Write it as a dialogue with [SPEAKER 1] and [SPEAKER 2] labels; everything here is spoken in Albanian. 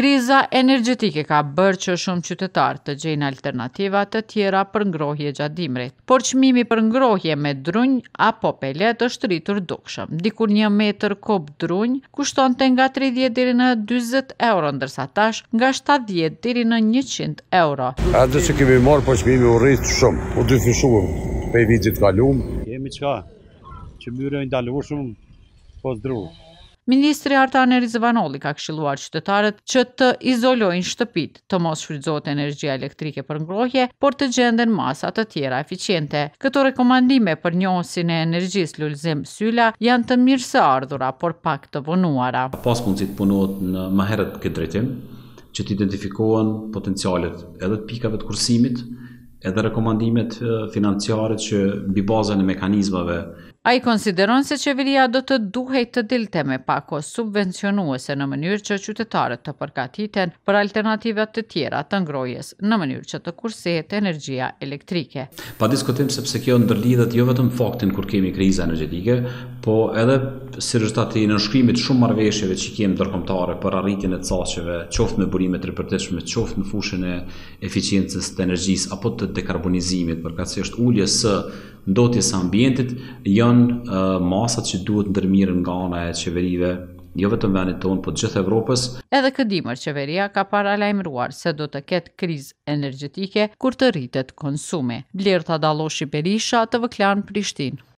[SPEAKER 1] Kriza energjetike ka bërë që shumë qytetarë të gjenë alternativat të tjera për ngrohje gjatë dimrit, por qëmimi për ngrohje me drunj apo pelet është rritur dukshëm. Dikur një metër kop drunj kushton të nga 30 diri në 20 euro, ndërsa tash nga 70 diri në 100 euro. A dhe që kemi
[SPEAKER 2] marë, por qëmimi u rritë shumë, u dy fëshu për e vizit kalumë. Jemi qëka që mjërën dalë shumë, po zdruë.
[SPEAKER 1] Ministri Artane Rizvanolli ka këshiluar qytetarët që të izolojnë shtëpit, të mos shfrydzot energjia elektrike për ngrohje, por të gjenden masat të tjera eficiente. Këto rekomandime për njohësin e energjis lulzim syla janë të mirë se ardhura, por pak të vonuara. Pas
[SPEAKER 2] mundësit punot në maherët këtë drejtim, që të identifikohen potencialet edhe të pikave të kursimit, edhe rekomandimet financiare që bi bazën e mekanizmave
[SPEAKER 1] A i konsideron se qeveria do të duhej të dilte me pako subvencionuese në mënyrë që qytetarët të përkatiten për alternativat të tjera të ngrojes në mënyrë që të kursehet energjia elektrike.
[SPEAKER 2] Pa diskutim sepse kjo ndërlidhet jo vetëm faktin kur kemi kriza energetike, po edhe si rështati në nëshkrimit shumë marveshjeve që kemë dërkomtare për arritin e caqeve, qoftë me burimet rëpërteshme, qoftë në fushën e eficiencës të energjis apo të dekarbonizimit, përkatsisht ulljes së ndotjes ambientit janë uh, masat që duhet ndërmirë nga ana e qeverive jo vetëm vendit ton, por gjithë Evropës.
[SPEAKER 1] Edhe këtë dimër qeveria ka paralajmëruar se do të ketë krizë energjetike kur të rritet konsumi. Blerta Dalloshi Berisha, TV Klan Prishtinë.